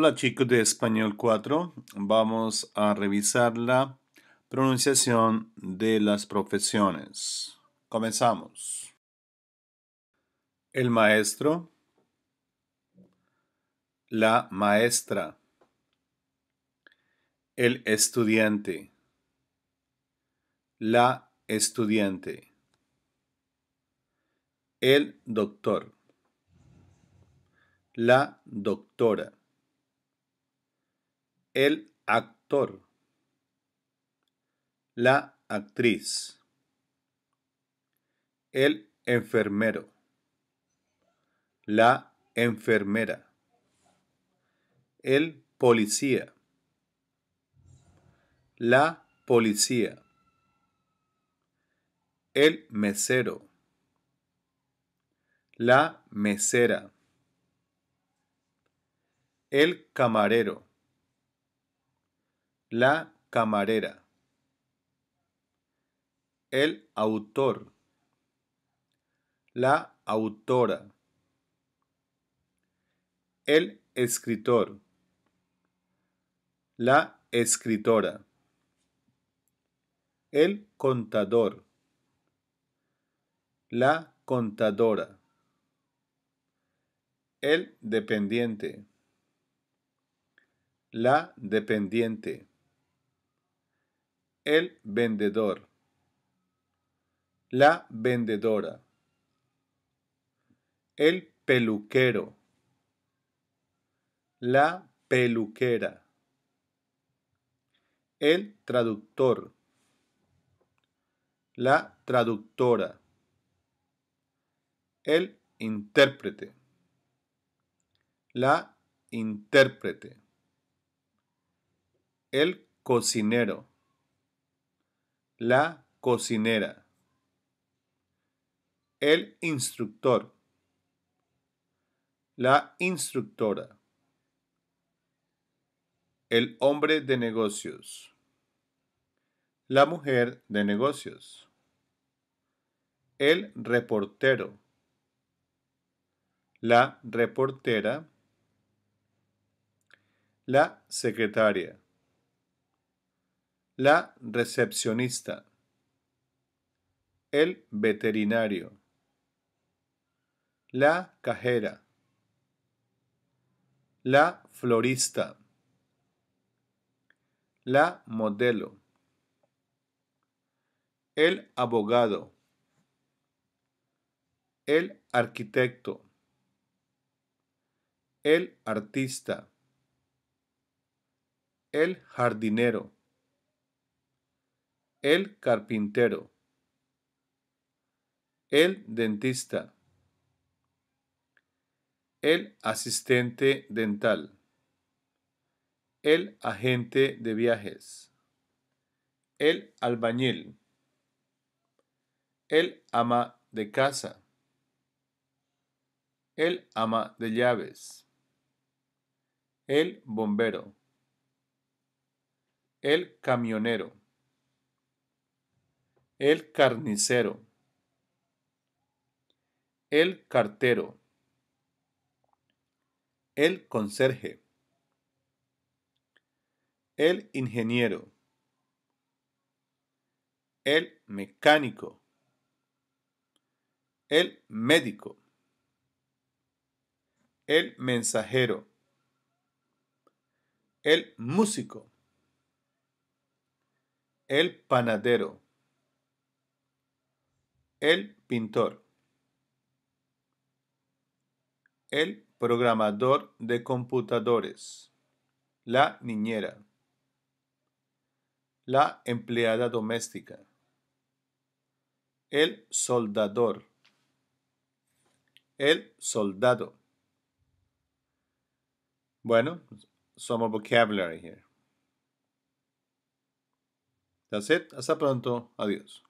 Hola chicos de Español 4, vamos a revisar la pronunciación de las profesiones. Comenzamos. El maestro, la maestra, el estudiante, la estudiante, el doctor, la doctora el actor, la actriz, el enfermero, la enfermera, el policía, la policía, el mesero, la mesera, el camarero, la camarera. El autor. La autora. El escritor. La escritora. El contador. La contadora. El dependiente. La dependiente. El vendedor. La vendedora. El peluquero. La peluquera. El traductor. La traductora. El intérprete. La intérprete. El cocinero la cocinera, el instructor, la instructora, el hombre de negocios, la mujer de negocios, el reportero, la reportera, la secretaria la recepcionista, el veterinario, la cajera, la florista, la modelo, el abogado, el arquitecto, el artista, el jardinero, el carpintero, el dentista, el asistente dental, el agente de viajes, el albañil, el ama de casa, el ama de llaves, el bombero, el camionero, el carnicero. El cartero. El conserje. El ingeniero. El mecánico. El médico. El mensajero. El músico. El panadero el pintor. El programador de computadores. La niñera. La empleada doméstica. El soldador. El soldado. Bueno, somos vocabulary here. That's it. Hasta pronto. Adiós.